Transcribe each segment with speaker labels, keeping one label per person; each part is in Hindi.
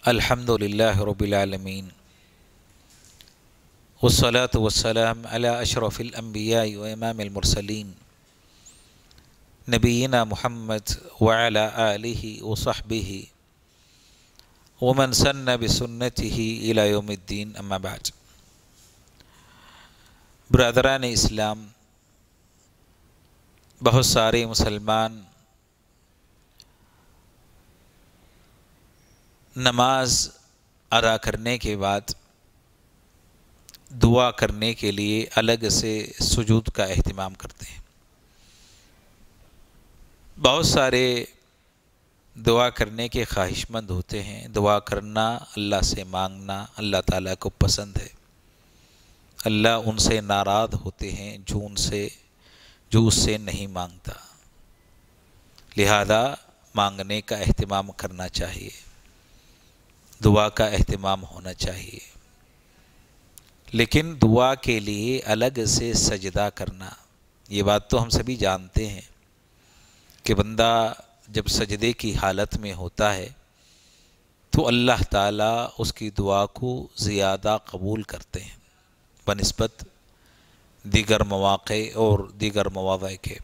Speaker 1: الحمد لله رب العالمين والصلاة والسلام على أشرف الأنبياء وإمام المرسلين نبينا محمد وعلى آله وصحبه ومن سن بسنته إلى يوم الدين أما بعد برادران اسلام بہت سارے مسلمان नमाज अदा करने के बाद दुआ करने के लिए अलग से सजूद का अहतमाम करते हैं बहुत सारे दुआ करने के ख्वाहिशमंद होते हैं दुआ करना अल्लाह से मांगना अल्लाह ताला को पसंद है अल्लाह उनसे नाराज़ होते हैं जो उनसे जो उससे नहीं मांगता लिहाजा मांगने का अहतमाम करना चाहिए दुआ का अहतमाम होना चाहिए लेकिन दुआ के लिए अलग से सजदा करना ये बात तो हम सभी जानते हैं कि बंदा जब सजदे की हालत में होता है तो अल्लाह ताला उसकी दुआ को ज़्यादा कबूल करते हैं बनस्बत दीगर मौाक़े और दीगर मवाक़े के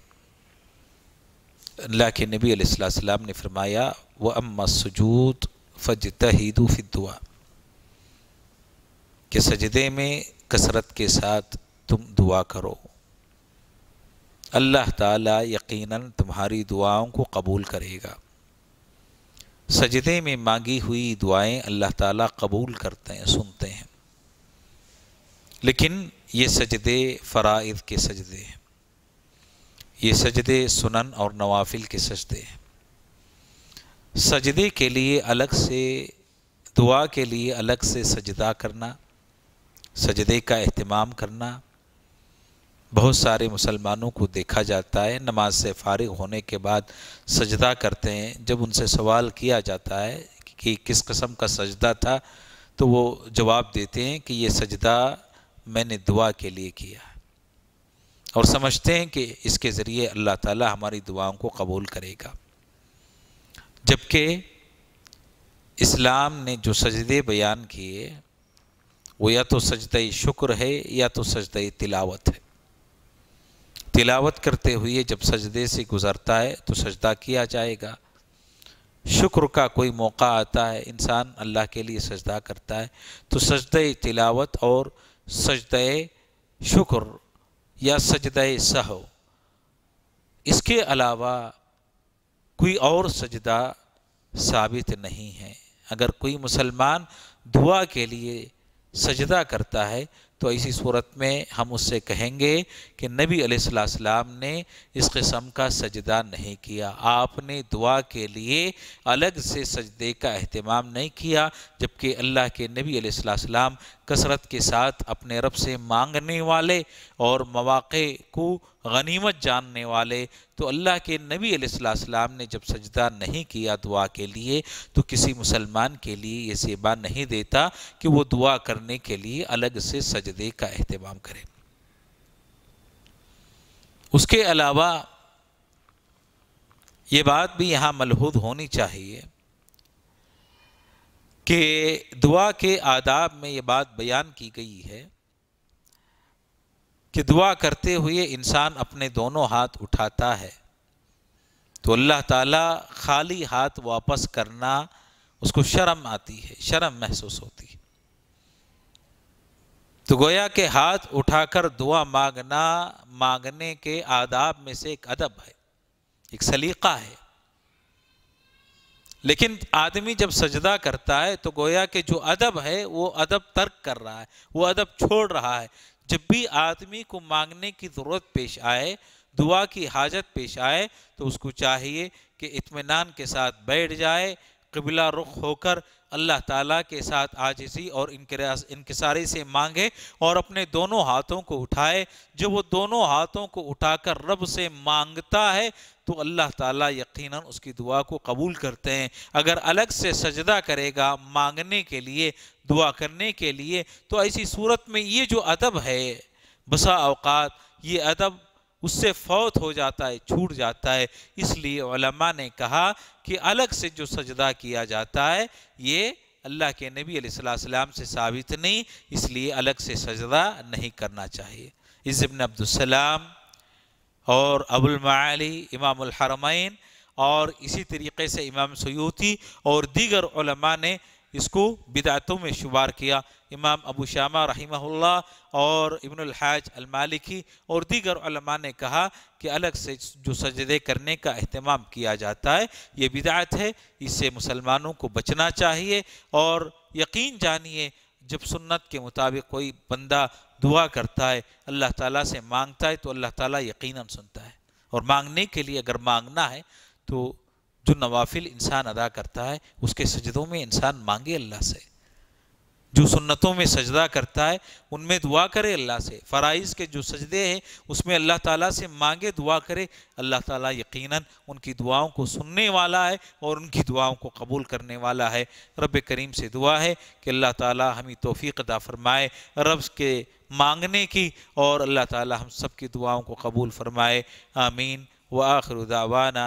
Speaker 1: अल्लाह के नबी सलाम ने फरमाया व अम्मा सजूद फ़जतहीदू दुआ के सजदे में कसरत के साथ तुम दुआ करो अल्लाह ताला यकीनन तुम्हारी दुआओं को कबूल करेगा सजदे में मांगी हुई दुआएं अल्लाह ताला कबूल करते हैं सुनते हैं लेकिन ये सजदे फ़राइद के सजदे हैं ये सजदे सुनन और नवाफिल के सजदे हैं सजदे के लिए अलग से दुआ के लिए अलग से सजदा करना सजदे का अहतमाम करना बहुत सारे मुसलमानों को देखा जाता है नमाज से फारिग होने के बाद सजदा करते हैं जब उनसे सवाल किया जाता है कि किस कस्म का सजदा था तो वो जवाब देते हैं कि ये सजदा मैंने दुआ के लिए किया और समझते हैं कि इसके ज़रिए अल्लाह ताला हमारी दुआओं को कबूल करेगा जबकि इस्लाम ने जो सजदे बयान किए वो या तो सजद शुक्र है या तो सजद तिलावत है तिलावत करते हुए जब सजदे से गुज़रता है तो सजदा किया जाएगा शुक्र का कोई मौका आता है इंसान अल्लाह के लिए सजदा करता है तो सजद तिलावत और सजद शुक्र या सजद सहो इसके अलावा कोई और सजदा साबित नहीं है अगर कोई मुसलमान दुआ के लिए सजदा करता है तो ऐसी सूरत में हम उससे कहेंगे कि नबी अलैहिस्सलाम ने इस किस्म का सजदा नहीं किया आपने दुआ के लिए अलग से सजदे का अहतमाम नहीं किया जबकि अल्लाह के नबी अलैहिस्सलाम कसरत के साथ अपने रब से मांगने वाले और मौाक़े को गनीमत जानने वाले तो अल्लाह के नबी अलैहिस्सलाम ने जब सजदा नहीं किया दुआ के लिए तो किसी मुसलमान के लिए ये सेवा नहीं देता कि वो दुआ करने के लिए अलग से सजदे का अहतमाम करे उसके अलावा ये बात भी यहाँ मलहूद होनी चाहिए कि दुआ के आदाब में ये बात बयान की गई है कि दुआ करते हुए इंसान अपने दोनों हाथ उठाता है तो अल्लाह ताला खाली हाथ वापस करना उसको शर्म आती है शर्म महसूस होती है तो गोया के हाथ उठाकर दुआ मांगना मांगने के आदाब में से एक अदब है एक सलीका है लेकिन आदमी जब सजदा करता है तो गोया के जो अदब है वो अदब तर्क कर रहा है वो अदब छोड़ रहा है जब भी आदमी को मांगने की ज़रूरत पेश आए दुआ की हाजत पेश आए तो उसको चाहिए कि इतमान के साथ बैठ जाए कबिला रुख होकर अल्लाह ताला के साथ आजिजी और इनकसारी से मांगे और अपने दोनों हाथों को उठाए जब वो दोनों हाथों को उठाकर रब से मांगता है तो अल्लाह ताला यकीनन उसकी दुआ को कबूल करते हैं अगर अलग से सजदा करेगा मांगने के लिए दुआ करने के लिए तो ऐसी सूरत में ये जो अदब है बसा अवकात ये अदब उससे फौत हो जाता है छूट जाता है इसलिए ओलमा ने कहा कि अलग से जो सजदा किया जाता है ये अल्लाह के नबी अलैहिस्सलाम से साबित नहीं इसलिए अलग से सजदा नहीं करना चाहिए इज़िबन अब्दुलसलाम और अबुलमाली इमाम हरमैन और इसी तरीके से इमाम सयूती और दीगर ने इसको बिदातों में शुमार किया इमाम अबू शामा रही और इबनहाज अलमालिकी और अलमा ने कहा कि अलग से जो सजदे करने का अहतमाम किया जाता है ये बिदात है इससे मुसलमानों को बचना चाहिए और यकीन जानिए जब सुन्नत के मुताबिक कोई बंदा दुआ करता है अल्लाह ताला से मांगता है तो अल्लाह ताला यकीनन सुनता है और मांगने के लिए अगर मांगना है तो जो नवाफिल इंसान अदा करता है उसके सजदों में इंसान मांगे अल्लाह से जो सुन्नतों में सजदा करता है उनमें दुआ करे अल्लाह से फ़राइज़ के जो सजदे हैं उसमें अल्लाह ताला से मांगे दुआ करे अल्लाह ताला यकीनन उनकी दुआओं को सुनने वाला है और उनकी दुआओं को कबूल करने वाला है रब करीम से दुआ है कि अल्लाह ताला हमें तोफ़ी अदा फ़रमाए रब के मांगने की और अल्लाह ताला हम सब की दुआओं को कबूल फ़रमाए आमीन व आखिर दावाना